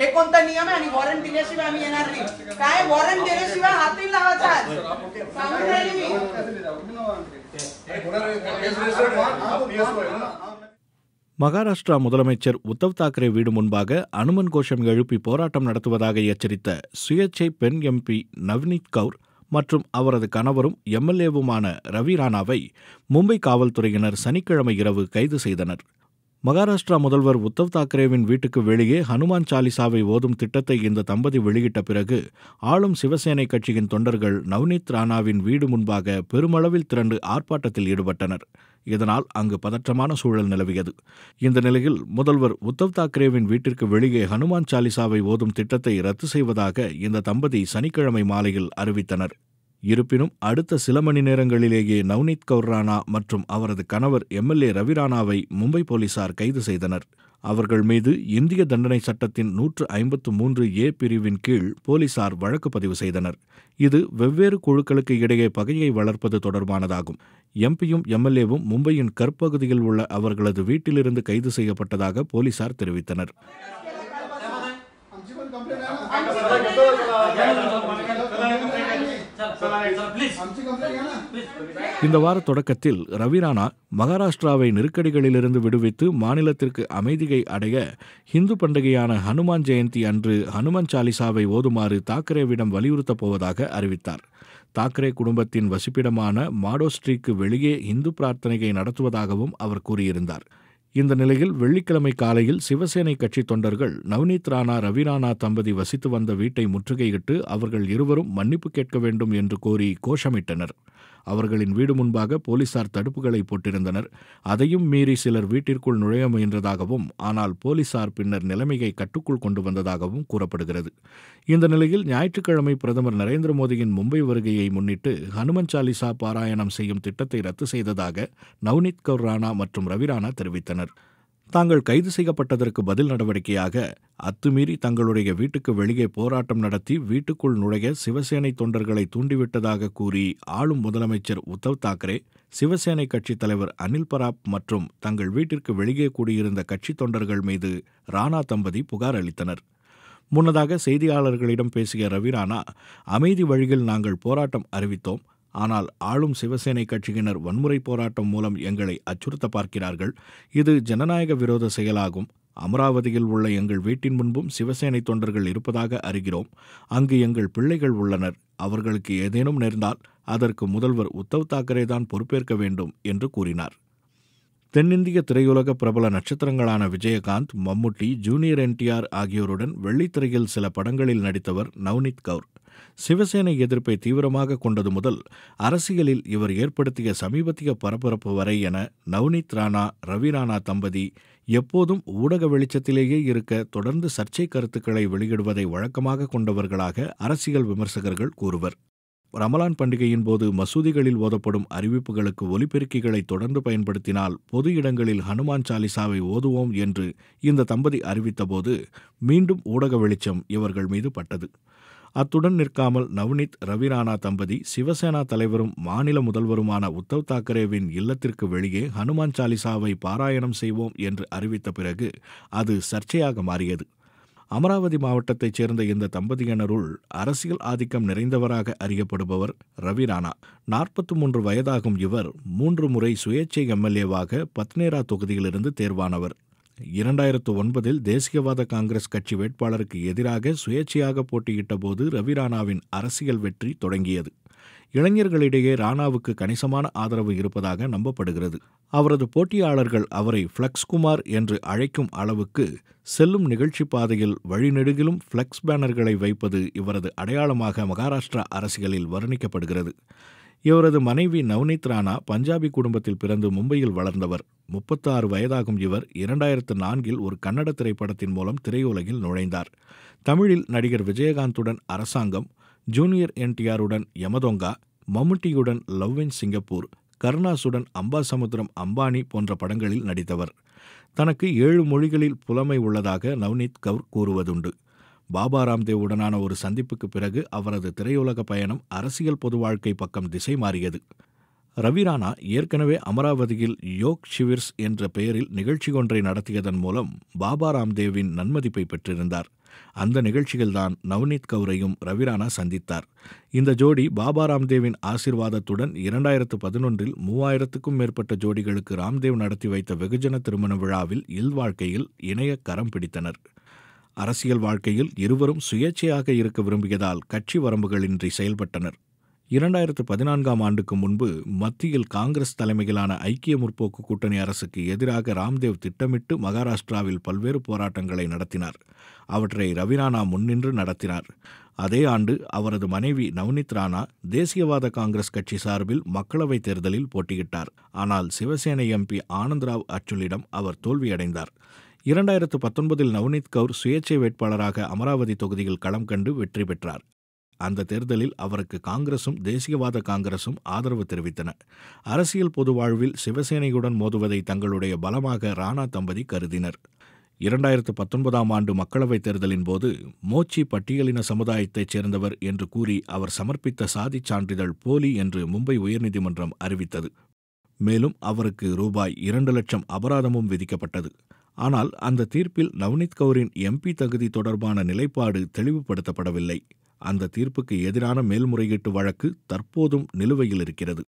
नियम आहे आणि वॉरंट दिल्याशिवाय आम्ही येणार नाही काय वॉरंट दिल्याशिवाय लावायचा सांगून मी மகாராஷ்டிரா முதலமைச்சர் உத்தவ் தாக்கரே வீடு முன்பாக அனுமன் கோஷம் எழுப்பி போராட்டம் நடத்துவதாக எச்சரித்த சுயேட்சை பெண் எம்பி நவ்னீத் கவுர் மற்றும் அவரது கணவரும் எம்எல்ஏவுமான ரவி ராணாவை மும்பை காவல்துறையினர் சனிக்கிழமை இரவு கைது செய்தனர் மகாராஷ்டிரா முதல்வர் உத்தவ் தாக்கரேவின் வீட்டுக்கு வெளியே ஹனுமான் சாலிசாவை ஓதும் திட்டத்தை இந்த தம்பதி வெளியிட்ட பிறகு ஆளும் சிவசேனை கட்சியின் தொண்டர்கள் நவ்னீத் ராணாவின் வீடு முன்பாக பெருமளவில் திரண்டு ஆர்ப்பாட்டத்தில் ஈடுபட்டனர் இதனால் அங்கு பதற்றமான சூழல் நிலவியது இந்த நிலையில் முதல்வர் உத்தவ் தாக்கரேவின் வீட்டிற்கு வெளியே ஹனுமான் சாலிசாவை ஓதும் திட்டத்தை ரத்து செய்வதாக இந்த தம்பதி சனிக்கிழமை மாலையில் அறிவித்தனர் இருப்பினும் அடுத்த சில மணி நேரங்களிலேயே நவ்னீத் கவுர் ராணா மற்றும் அவரது கணவர் எம்எல்ஏ ரவி ராணாவை மும்பை போலீசார் கைது செய்தனர் அவர்கள் மீது இந்திய தண்டனை சட்டத்தின் நூற்று ஐம்பத்து மூன்று ஏ பிரிவின் கீழ் போலீசார் வழக்கு பதிவு செய்தனர் இது வெவ்வேறு குழுக்களுக்கு இடையே பகையை வளர்ப்பது தொடர்பானதாகும் எம்பியும் எம்எல்ஏவும் மும்பையின் கற்பகுதியில் உள்ள அவர்களது வீட்டிலிருந்து கைது செய்யப்பட்டதாக போலீசார் தெரிவித்தனர் இந்த வார தொடக்கத்தில் ரவிரானா மகாராஷ்டிராவை நெருக்கடிகளிலிருந்து விடுவித்து மாநிலத்திற்கு அமைதியை அடைய ஹிந்து பண்டிகையான ஹனுமான் ஜெயந்தி அன்று ஹனுமன் சாலிசாவை ஓதுமாறு தாக்கரேவிடம் வலியுறுத்தப் போவதாக அறிவித்தார் தாக்கரே குடும்பத்தின் வசிப்பிடமான மாடோஸ்ட்ரீக்கு வெளியே இந்து பிரார்த்தனையை நடத்துவதாகவும் அவர் கூறியிருந்தார் இந்த நிலையில் வெள்ளிக்கிழமை காலையில் சிவசேனை கட்சி தொண்டர்கள் நவ்நீத் ராணா ரவிராணா தம்பதி வசித்து வந்த வீட்டை முற்றுகையிட்டு அவர்கள் இருவரும் மன்னிப்பு கேட்க வேண்டும் என்று கோரி கோஷமிட்டனர் அவர்களின் வீடு முன்பாக போலீசார் தடுப்புகளை போட்டிருந்தனர் அதையும் மீறி சிலர் வீட்டிற்குள் நுழைய முயன்றதாகவும் ஆனால் போலீசார் பின்னர் நிலைமையை கட்டுக்குள் கொண்டு வந்ததாகவும் கூறப்படுகிறது இந்த நிலையில் ஞாயிற்றுக்கிழமை பிரதமர் நரேந்திர மோடியின் மும்பை வருகையை முன்னிட்டு ஹனுமன் சாலிசா பாராயணம் செய்யும் திட்டத்தை ரத்து செய்ததாக நவ்னீத் கவுர் ராணா மற்றும் ரவிராணா தெரிவித்தனர் கூறினர் தாங்கள் கைது செய்யப்பட்டதற்கு பதில் நடவடிக்கையாக அத்துமீறி தங்களுடைய வீட்டுக்கு வெளியே போராட்டம் நடத்தி வீட்டுக்குள் நுழைய சிவசேனை தொண்டர்களை தூண்டிவிட்டதாக கூறி ஆளும் முதலமைச்சர் உத்தவ் தாக்கரே சிவசேனை கட்சித் தலைவர் அனில் பராப் மற்றும் தங்கள் வீட்டிற்கு வெளியே கூடியிருந்த கட்சித் தொண்டர்கள் மீது ராணா தம்பதி புகார் அளித்தனர் முன்னதாக செய்தியாளர்களிடம் பேசிய ரவி ராணா அமைதி வழியில் நாங்கள் போராட்டம் அறிவித்தோம் ஆனால் ஆளும் சிவசேனை கட்சியினர் வன்முறை போராட்டம் மூலம் எங்களை அச்சுறுத்த பார்க்கிறார்கள் இது ஜனநாயக விரோத செயலாகும் அமராவதியில் உள்ள எங்கள் வீட்டின் முன்பும் சிவசேனை தொண்டர்கள் இருப்பதாக அறிகிறோம் அங்கு எங்கள் பிள்ளைகள் உள்ளனர் அவர்களுக்கு ஏதேனும் நேர்ந்தால் அதற்கு முதல்வர் உத்தவ் தாக்கரே தான் பொறுப்பேற்க வேண்டும் என்று கூறினார் தென்னிந்திய திரையுலக பிரபல நட்சத்திரங்களான விஜயகாந்த் மம்முட்டி ஜூனியர் என்டிஆர் ஆகியோருடன் வெள்ளித்திரையில் சில படங்களில் நடித்தவர் நவ்னித் கவுர் சிவசேனை எதிர்ப்பை தீவிரமாக கொண்டது முதல் அரசியலில் இவர் ஏற்படுத்திய சமீபத்திய பரபரப்பு வரை என நவ்னித் ராணா ரவி ராணா தம்பதி எப்போதும் ஊடக வெளிச்சத்திலேயே இருக்க தொடர்ந்து சர்ச்சை கருத்துக்களை வெளியிடுவதை வழக்கமாக கொண்டவர்களாக அரசியல் விமர்சகர்கள் கூறுவர் ரமலான் பண்டிகையின் போது மசூதிகளில் ஓதப்படும் அறிவிப்புகளுக்கு ஒலிபெருக்கிகளை தொடர்ந்து பயன்படுத்தினால் பொது இடங்களில் ஹனுமான் சாலிசாவை ஓதுவோம் என்று இந்த தம்பதி அறிவித்தபோது மீண்டும் ஊடக வெளிச்சம் இவர்கள் மீது பட்டது அத்துடன் நிற்காமல் நவ்னித் ரவிரானா தம்பதி சிவசேனா தலைவரும் மாநில முதல்வருமான உத்தவ் தாக்கரேவின் இல்லத்திற்கு வெளியே ஹனுமான் சாலிசாவை பாராயணம் செய்வோம் என்று அறிவித்த பிறகு அது சர்ச்சையாக மாறியது அமராவதி மாவட்டத்தைச் சேர்ந்த இந்த தம்பதியினருள் அரசியல் ஆதிக்கம் நிறைந்தவராக அறியப்படுபவர் ரவி ராணா நாற்பத்தி மூன்று வயதாகும் இவர் மூன்று முறை சுயேட்சை எம்எல்ஏவாக பத்னேரா தொகுதியிலிருந்து தேர்வானவர் இரண்டாயிரத்து ஒன்பதில் தேசியவாத காங்கிரஸ் கட்சி வேட்பாளருக்கு எதிராக சுயேட்சையாக போட்டியிட்டபோது போது ரவி ராணாவின் அரசியல் வெற்றி தொடங்கியது இளைஞர்களிடையே ராணாவுக்கு கணிசமான ஆதரவு இருப்பதாக நம்பப்படுகிறது அவரது போட்டியாளர்கள் அவரை குமார் என்று அழைக்கும் அளவுக்கு செல்லும் நிகழ்ச்சி பாதையில் வழிநெடுகிலும் ஃப்ளெக்ஸ் பேனர்களை வைப்பது இவரது அடையாளமாக மகாராஷ்டிரா அரசியலில் வர்ணிக்கப்படுகிறது இவரது மனைவி நவ்னீத் ராணா பஞ்சாபி குடும்பத்தில் பிறந்து மும்பையில் வளர்ந்தவர் முப்பத்தாறு வயதாகும் இவர் இரண்டாயிரத்து நான்கில் ஒரு கன்னட திரைப்படத்தின் மூலம் திரையுலகில் நுழைந்தார் தமிழில் நடிகர் விஜயகாந்துடன் அரசாங்கம் ஜூனியர் என்டிஆருடன் யமதொங்கா மம்முட்டியுடன் லவ் இன் சிங்கப்பூர் கருணாசுடன் அம்பாசமுத்திரம் அம்பானி போன்ற படங்களில் நடித்தவர் தனக்கு ஏழு மொழிகளில் புலமை உள்ளதாக நவ்னீத் கவுர் கூறுவதுண்டு பாபா ராம்தேவுடனான ஒரு சந்திப்புக்கு பிறகு அவரது திரையுலக பயணம் அரசியல் பொது வாழ்க்கை பக்கம் திசை மாறியது ரவிரானா ஏற்கனவே அமராவதியில் யோக் ஷிவிர்ஸ் என்ற பெயரில் நிகழ்ச்சி ஒன்றை நடத்தியதன் மூலம் பாபா ராம்தேவின் நன்மதிப்பை பெற்றிருந்தார் அந்த நிகழ்ச்சியில்தான் நவ்னீத் கவுரையும் ரவிரானா சந்தித்தார் இந்த ஜோடி பாபா ராம்தேவின் ஆசிர்வாதத்துடன் இரண்டாயிரத்து பதினொன்றில் மூவாயிரத்துக்கும் மேற்பட்ட ஜோடிகளுக்கு ராம்தேவ் நடத்தி வைத்த வெகுஜன திருமண விழாவில் இல்வாழ்க்கையில் இணைய கரம் பிடித்தனர் அரசியல் வாழ்க்கையில் இருவரும் சுயேட்சையாக இருக்க விரும்பியதால் கட்சி வரம்புகளின்றி செயல்பட்டனர் இரண்டாயிரத்து பதினான்காம் ஆண்டுக்கு முன்பு மத்தியில் காங்கிரஸ் தலைமையிலான ஐக்கிய முற்போக்கு கூட்டணி அரசுக்கு எதிராக ராம்தேவ் திட்டமிட்டு மகாராஷ்டிராவில் பல்வேறு போராட்டங்களை நடத்தினார் அவற்றை ரவிரானா முன்னின்று நடத்தினார் அதே ஆண்டு அவரது மனைவி நவ்னித் ராணா தேசியவாத காங்கிரஸ் கட்சி சார்பில் மக்களவைத் தேர்தலில் போட்டியிட்டார் ஆனால் சிவசேனை எம்பி ஆனந்த்ராவ் அச்சுலிடம் அவர் தோல்வியடைந்தார் இரண்டாயிரத்து பத்தொன்பதில் நவ்னீத் கவுர் சுயேட்சை வேட்பாளராக அமராவதி தொகுதியில் களம் கண்டு வெற்றி பெற்றார் அந்த தேர்தலில் அவருக்கு காங்கிரசும் தேசியவாத காங்கிரசும் ஆதரவு தெரிவித்தன அரசியல் பொது வாழ்வில் சிவசேனையுடன் மோதுவதை தங்களுடைய பலமாக ராணா தம்பதி கருதினர் இரண்டாயிரத்து பத்தொன்பதாம் ஆண்டு மக்களவைத் தேர்தலின் போது மோச்சி பட்டியலின சமுதாயத்தைச் சேர்ந்தவர் என்று கூறி அவர் சமர்ப்பித்த சாதிச் சான்றிதழ் போலி என்று மும்பை உயர்நீதிமன்றம் அறிவித்தது மேலும் அவருக்கு ரூபாய் இரண்டு லட்சம் அபராதமும் விதிக்கப்பட்டது ஆனால் அந்த தீர்ப்பில் நவ்னீத் கவுரின் எம்பி தகுதி தொடர்பான நிலைப்பாடு தெளிவுபடுத்தப்படவில்லை அந்த தீர்ப்புக்கு எதிரான மேல்முறையீட்டு வழக்கு தற்போதும் நிலுவையில் இருக்கிறது